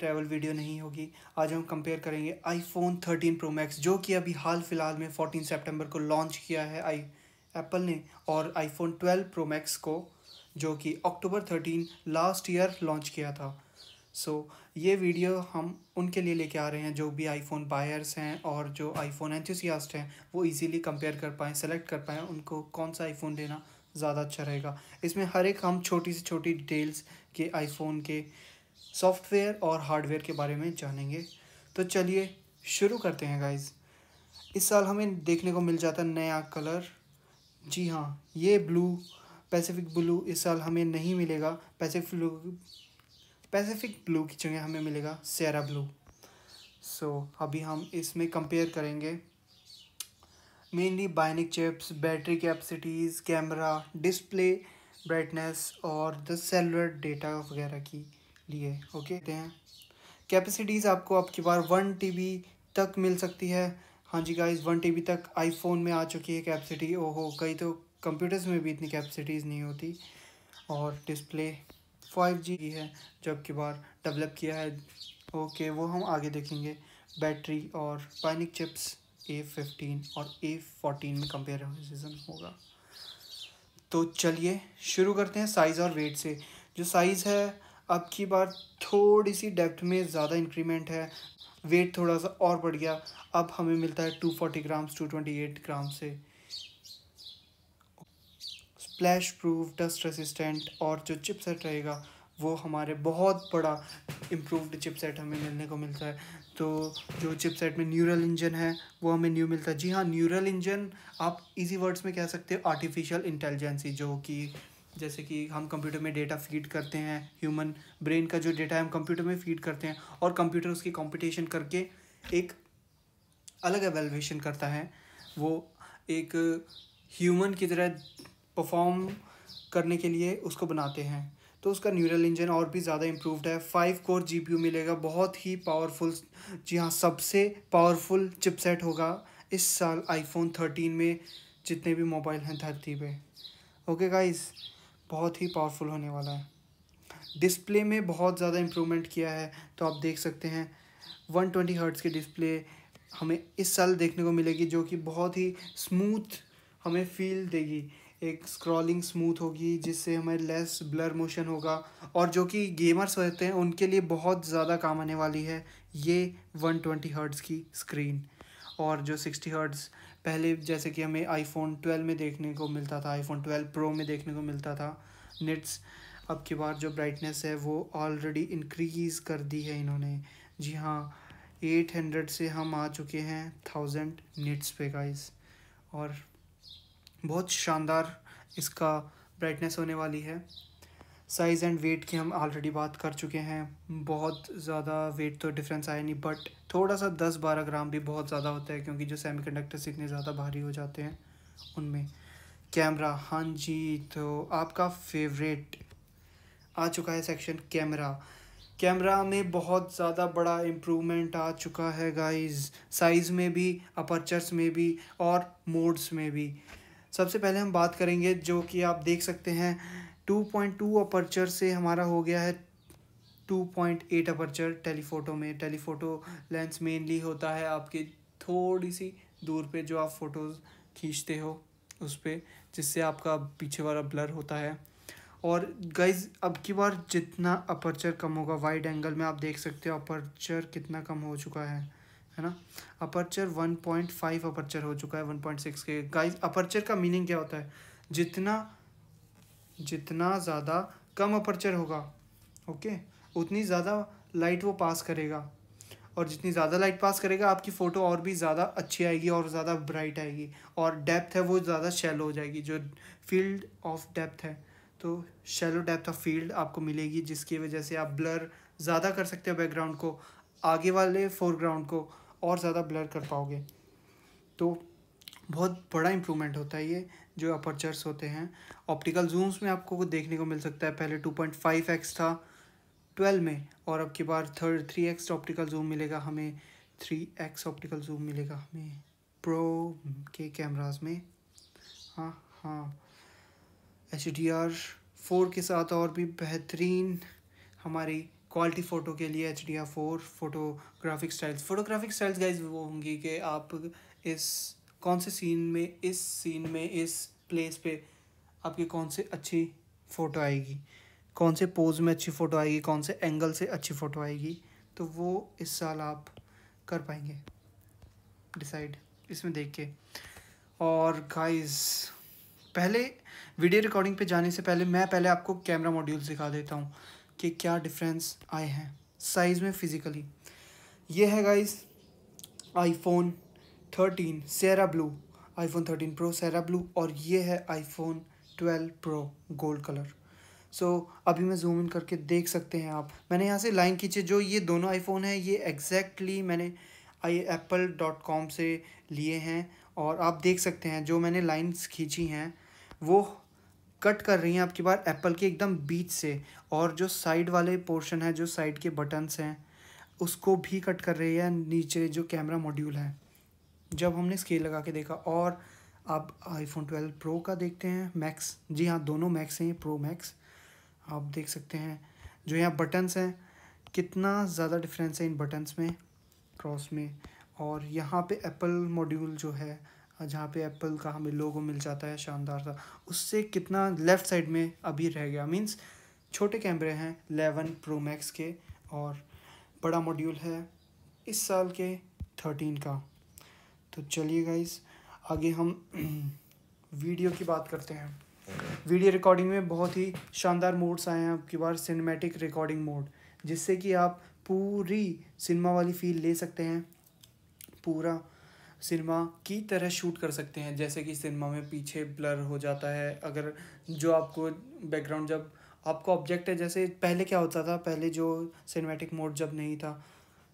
Travel video नहीं होगी आज हम कंपेयर करेंगे आईफोन 13 प्रो मैक्स जो कि अभी हाल फिलहाल में 14 सितंबर को लॉन्च किया है आई एप्पल ने और आईफोन 12 प्रो मैक्स को जो कि अक्टूबर 13 लास्ट ईयर लॉन्च किया था सो so, ये वीडियो हम उनके लिए लेके आ रहे हैं जो भी आईफोन बायर्स हैं और जो आईफोन एंथुसियास्ट हैं वो इजीली कंपेयर कर पाएँ सेलेक्ट कर पाएँ उनको कौन सा आईफोन लेना ज़्यादा अच्छा रहेगा इसमें हर एक हम छोटी से छोटी डिटेल्स के आईफोन के सॉफ्टवेयर और हार्डवेयर के बारे में जानेंगे तो चलिए शुरू करते हैं गाइज इस साल हमें देखने को मिल जाता नया कलर जी हाँ ये ब्लू पैसिफिक ब्लू इस साल हमें नहीं मिलेगा पैसिफिक ब्लू पैसिफिक ब्लू की जगह हमें मिलेगा सेरा ब्लू सो so, अभी हम इसमें कंपेयर करेंगे mainly bionic chips battery capacities camera display brightness और द सेलर डेटा वगैरह की लिए ओके देते हैं कैपेसिटीज़ आपको अब की बार वन टी तक मिल सकती है हाँ जी गाइज वन टी तक आईफोन में आ चुकी है कैपेसिटी ओहो कई तो कंप्यूटर्स में भी इतनी कैपेसिटीज़ नहीं होती और डिस्प्ले फाइव जी है जो अब की बार डेवलप किया है ओके वो हम आगे देखेंगे बैटरी और पैनिक चिप्स ए फिफ्टीन और ए फोर्टीन में कंपेरिजन होगा तो चलिए शुरू करते हैं साइज़ और वेट से जो साइज़ है अब की बार थोड़ी सी डेप्थ में ज़्यादा इंक्रीमेंट है वेट थोड़ा सा और बढ़ गया अब हमें मिलता है two forty grams two twenty eight gram से स्प्लैश प्रूफ डस्ट रेसिस्टेंट और जो चिपसेट रहेगा वो हमारे बहुत बड़ा इम्प्रूव्ड चिपसेट हमें मिलने को मिलता है तो जो चिपसेट में न्यूरल इंजन है वो हमें न्यू मिलता है जी हाँ न्यूरल इंजन आप इजी वर्ड्स में कह सकते हो आर्टिफिशियल इंटेलिजेंसी जो कि जैसे कि हम कंप्यूटर में डेटा फीड करते हैं ह्यूमन ब्रेन का जो डेटा है हम कंप्यूटर में फीड करते हैं और कंप्यूटर उसकी कंपटीशन करके एक अलग एवेलेशन करता है वो एक ह्यूमन की तरह परफॉर्म करने के लिए उसको बनाते हैं तो उसका न्यूरल इंजन और भी ज़्यादा इम्प्रूवड है फाइव कोर जी मिलेगा बहुत ही पावरफुल जी हाँ सबसे पावरफुल चिपसेट होगा इस साल आईफोन थर्टीन में जितने भी मोबाइल हैं धरती पे ओके गाइस बहुत ही पावरफुल होने वाला है डिस्प्ले में बहुत ज़्यादा इम्प्रूवमेंट किया है तो आप देख सकते हैं वन ट्वेंटी हर्ट्स की डिस्प्ले हमें इस साल देखने को मिलेगी जो कि बहुत ही स्मूथ हमें फील देगी एक स्क्रॉलिंग स्मूथ होगी जिससे हमें लेस ब्लर मोशन होगा और जो कि गेमर्स होते हैं उनके लिए बहुत ज़्यादा काम आने वाली है ये वन ट्वेंटी हर्ट्स की स्क्रीन और जो सिक्सटी हर्ट्स पहले जैसे कि हमें आईफोन 12 में देखने को मिलता था आईफोन 12 प्रो में देखने को मिलता था नेट्स अब की बार जो ब्राइटनेस है वो ऑलरेडी इंक्रीज़ कर दी है इन्होंने जी हाँ एट हंड्रेड से हम आ चुके हैं थाउजेंड निट्स पे गाइस और बहुत शानदार इसका ब्राइटनेस होने वाली है साइज़ एंड वेट की हम ऑलरेडी बात कर चुके हैं बहुत ज़्यादा वेट तो डिफरेंस आया नहीं बट थोड़ा सा दस बारह ग्राम भी बहुत ज़्यादा होता है क्योंकि जो सेमी कंडक्टर्स इतने ज़्यादा भारी हो जाते हैं उनमें कैमरा हाँ जी तो आपका फेवरेट आ चुका है सेक्शन कैमरा कैमरा में बहुत ज़्यादा बड़ा इम्प्रूवमेंट आ चुका है गाइज साइज़ में भी अपर्चर्स में भी और मोड्स में भी सबसे पहले हम बात करेंगे जो कि आप देख सकते हैं 2.2 अपर्चर से हमारा हो गया है 2.8 अपर्चर टेलीफोटो में टेलीफोटो लेंस मेनली होता है आपके थोड़ी सी दूर पे जो आप फ़ोटोज़ खींचते हो उस पर जिससे आपका पीछे वाला ब्लर होता है और गाइज अब की बार जितना अपर्चर कम होगा वाइड एंगल में आप देख सकते हो अपर्चर कितना कम हो चुका है है ना अपर्चर 1.5 अपर्चर हो चुका है 1.6 के गाइज अपर्चर का मीनिंग क्या होता है जितना जितना ज़्यादा कम अपर्चर होगा ओके उतनी ज़्यादा लाइट वो पास करेगा और जितनी ज़्यादा लाइट पास करेगा आपकी फ़ोटो और भी ज़्यादा अच्छी आएगी और ज़्यादा ब्राइट आएगी और डेप्थ है वो ज़्यादा शैलो हो जाएगी जो फील्ड ऑफ डेप्थ है तो शैलो डेप्थ ऑफ फील्ड आपको मिलेगी जिसकी वजह से आप ब्लर ज़्यादा कर सकते हो बैकग्राउंड को आगे वाले फोरग्राउंड को और ज़्यादा ब्लर कर पाओगे तो बहुत बड़ा इम्प्रूवमेंट होता है ये जो अपर्चर्स होते हैं ऑप्टिकल जूम्स में आपको वो देखने को मिल सकता है पहले टू पॉइंट फाइव एक्स था ट्वेल्व में और अब की बार third three X optical zoom मिलेगा हमें थ्री एक्स ऑप्टिकल जूम मिलेगा हमें प्रो के कैमराज में हाँ हाँ एच डी आर फोर के साथ और भी बेहतरीन हमारी क्वालिटी फ़ोटो के लिए H D R four photographic styles photographic styles guys वो होंगी कि आप इस कौन से सीन में इस सीन में इस प्लेस पे आपकी कौन से अच्छी फ़ोटो आएगी कौन से पोज़ में अच्छी फ़ोटो आएगी कौन से एंगल से अच्छी फ़ोटो आएगी तो वो इस साल आप कर पाएंगे डिसाइड इसमें देख के और गाइस पहले वीडियो रिकॉर्डिंग पे जाने से पहले मैं पहले आपको कैमरा मॉड्यूल्स दिखा देता हूँ कि क्या डिफरेंस आए हैं साइज़ में फ़िज़िकली ये है guys iPhone thirteen sierra blue iPhone thirteen pro sierra blue और ये है iPhone twelve pro gold colour so so, अभी मैं जूम इन करके देख सकते हैं आप मैंने यहाँ से लाइन खींचे जो ये दोनों आईफोन है ये एग्जैक्टली मैंने आई एप्पल डॉट कॉम से लिए हैं और आप देख सकते हैं जो मैंने लाइंस खींची हैं वो कट कर रही हैं आपकी बार एप्पल के एकदम बीच से और जो साइड वाले पोर्शन है जो साइड के बटन्स हैं उसको भी कट कर रही है नीचे जो कैमरा मॉड्यूल है जब हमने स्केल लगा के देखा और अब आईफोन ट्वेल्व प्रो का देखते हैं मैक्स जी हाँ दोनों मैक्स हैं प्रो मैक्स आप देख सकते हैं जो यहाँ बटन्स हैं कितना ज़्यादा डिफरेंस है इन बटन्स में क्रॉस में और यहाँ पे एप्पल मॉड्यूल जो है जहाँ पे एप्पल का हमें लोगो मिल जाता है शानदार सा उससे कितना लेफ़्ट साइड में अभी रह गया मीन्स छोटे कैमरे हैं एलेवन प्रो मैक्स के और बड़ा मॉड्यूल है इस साल के थर्टीन का तो चलिए गाइस आगे हम वीडियो की बात करते हैं वीडियो रिकॉर्डिंग में बहुत ही शानदार मोड्स आए हैं आपकी बार सिनेमैटिक रिकॉर्डिंग मोड जिससे कि आप पूरी सिनेमा वाली फील ले सकते हैं पूरा सिनेमा की तरह शूट कर सकते हैं जैसे कि सिनेमा में पीछे ब्लर हो जाता है अगर जो आपको बैकग्राउंड जब आपको ऑब्जेक्ट है जैसे पहले क्या होता था पहले जो सिनेमैटिक मोड जब नहीं था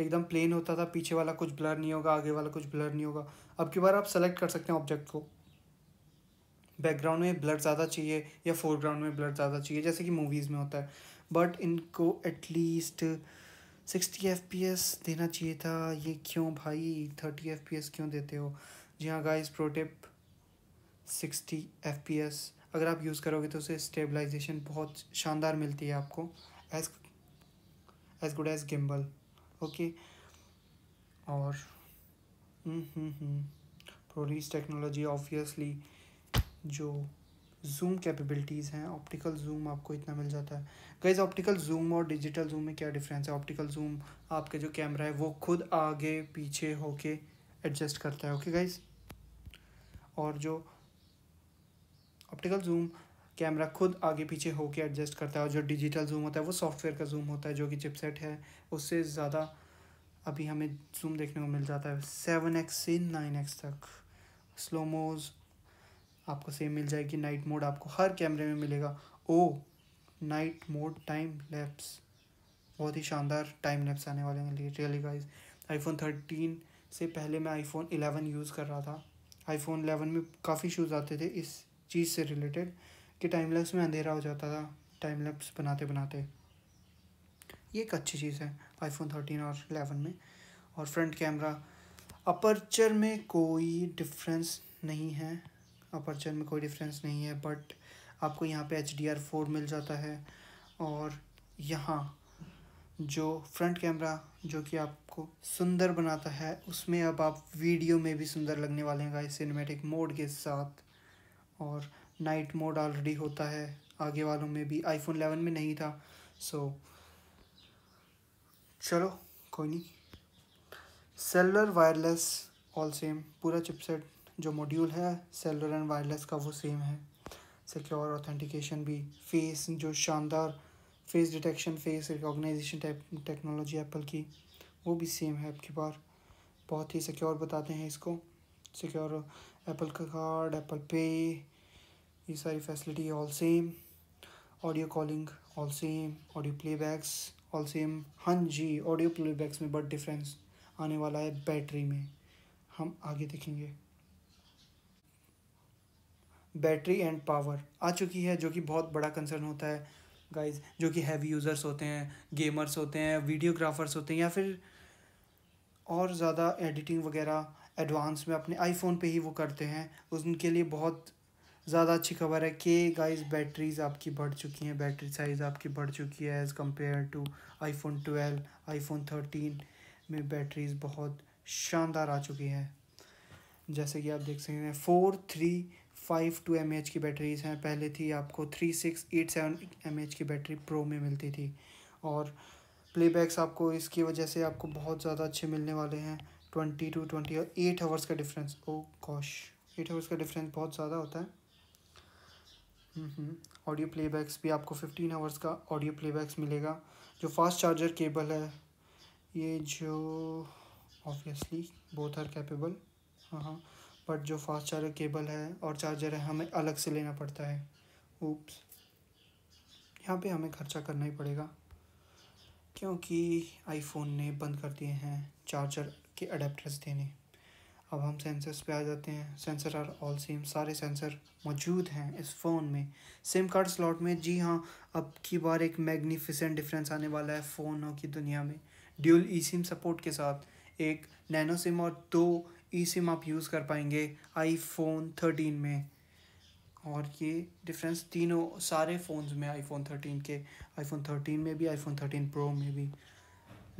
एकदम प्लेन होता था पीछे वाला कुछ ब्लर नहीं होगा आगे वाला कुछ ब्लर नहीं होगा अब की बार आप सेलेक्ट कर सकते हैं ऑब्जेक्ट को बैकग्राउंड में ब्लड ज़्यादा चाहिए या फोरग्राउंड में ब्लड ज़्यादा चाहिए जैसे कि मूवीज़ में होता है बट इनको at least sixty F P S देना चाहिए था ये क्यों भाई थर्टी एफ पी एस क्यों देते हो जी हाँ guys pro tip sixty F P S अगर आप यूज़ करोगे तो उसे स्टेबलाइजेशन बहुत शानदार मिलती है आपको as as good as gimbal okay और प्रोड्यूस टेक्नोलॉजी ऑब्वियसली जो जूम कैपेबिलिटीज़ हैं ऑप्टिकल जूम आपको इतना मिल जाता है गैज़ ऑप्टिकल जूम और डिजिटल जूम में क्या डिफरेंस है ऑप्टिकल जूम आपके जो कैमरा है वो खुद आगे पीछे होके एडजस्ट करता है ओके okay, गाइज़ और जो ऑप्टिकल जूम कैमरा खुद आगे पीछे होके एडजस्ट करता है और जो डिजिटल जूम होता है वो सॉफ्टवेयर का जूम होता है जो कि चिपसेट है उससे ज़्यादा अभी हमें जूम देखने को मिल जाता है सेवन एक्स से नाइन एक्स तक स्लोमोज आपको सेम मिल जाएगी नाइट मोड आपको हर कैमरे में मिलेगा ओ नाइट मोड टाइम लैप्स बहुत ही शानदार टाइम लैप्स आने वाले हैं रियली गाइस आईफोन थर्टीन से पहले मैं आईफोन एलेवन यूज़ कर रहा था आईफोन एलेवन में काफ़ी शूज़ आते थे इस चीज़ से रिलेटेड कि टाइम लैप्स में अंधेरा हो जाता था टाइम लैप्स बनाते बनाते ये एक अच्छी चीज़ है आईफोन थर्टीन और एलेवन में और फ्रंट कैमरा अपर्चर में कोई डिफरेंस नहीं है अपर्चर में कोई डिफरेंस नहीं है बट आपको यहाँ पे एच डी आर फोर मिल जाता है और यहाँ जो फ्रंट कैमरा जो कि आपको सुंदर बनाता है उसमें अब आप वीडियो में भी सुंदर लगने वाले हैं गाइस सिनेमेटिक मोड के साथ और नाइट मोड ऑलरेडी होता है आगे वालों में भी आईफोन एलेवन में नहीं था सो चलो कोई नहीं सेलर वायरलेस ऑल सेम पूरा चिपसेट जो मॉड्यूल है सेलर एंड वायरलेस का वो सेम है सिक्योर ऑथेंटिकेशन भी फेस जो शानदार face detection face recognization type technology Apple की वो भी सेम है आपके बार बहुत ही सिक्योर बताते हैं इसको सिक्योर एप्पल का कार्ड एप्पल पे ये सारी facility all same audio calling all same audio playbacks all same हाँ जी ऑडियो प्लेबैक्स में बट डिफरेंस आने वाला है बैटरी में हम आगे देखेंगे बैटरी एंड पावर आ चुकी है जो कि बहुत बड़ा कंसर्न होता है गाइस जो कि हैवी यूज़र्स होते हैं गेमर्स होते हैं वीडियोग्राफर्स होते हैं या फिर और ज़्यादा एडिटिंग वगैरह एडवांस में अपने आईफोन पे ही वो करते हैं उनके लिए बहुत ज़्यादा अच्छी खबर है कि गाइस बैटरीज आपकी बढ़ चुकी हैं बैटरी साइज़ आपकी बढ़ चुकी है as compare to iPhone twelve iPhone thirteen में बैटरीज बहुत शानदार आ चुकी हैं जैसे कि आप देख सकते हैं four three five two M H की बैटरीज हैं पहले थी आपको three six eight seven M H की बैटरी प्रो में मिलती थी और प्लेबैक्स आपको इसकी वजह से आपको बहुत ज़्यादा अच्छे मिलने वाले हैं twenty two twenty eight hours का difference of course eight hours का डिफरेंस बहुत ज़्यादा होता है ऑडियो mm-hmm. प्लेबैक्स भी आपको फिफ्टीन आवर्स का ऑडियो प्लेबैक्स मिलेगा जो फास्ट चार्जर केबल है ये जो ऑब्वियसली बोथ आर कैपेबल हाँ हाँ बट जो फास्ट चार्जर केबल है और चार्जर है हमें अलग से लेना पड़ता है ओप्स यहाँ पे हमें खर्चा करना ही पड़ेगा क्योंकि आईफोन ने बंद कर दिए हैं चार्जर के अडेप्टर्स देने अब हम सेंसर्स पे आ जाते हैं सेंसर आर ऑल सेम सारे सेंसर मौजूद हैं इस फ़ोन में सिम कार्ड स्लॉट में जी हाँ अब की बार एक मैग्नीफिसेंट डिफरेंस आने वाला है फ़ोनों की दुनिया में ड्यूल ई सिम सपोर्ट के साथ एक नैनो सिम और दो ई सिम आप यूज़ कर पाएंगे आईफोन थर्टीन में और ये डिफरेंस तीनों सारे फ़ोन्स में आईफोन थर्टीन के आईफोन थर्टीन में भी आईफोन थर्टीन प्रो में भी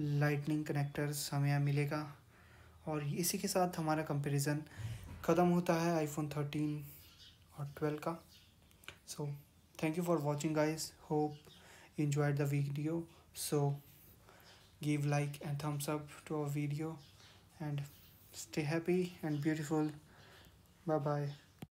लाइटनिंग कनेक्टर्स हमें यहाँ मिलेगा और इसी के साथ हमारा कंपैरिजन ख़त्म होता है आईफोन थर्टीन और ट्वेल्व का so thank you for watching guys hope enjoy the video so give like and thumbs up to our video and stay happy and beautiful bye bye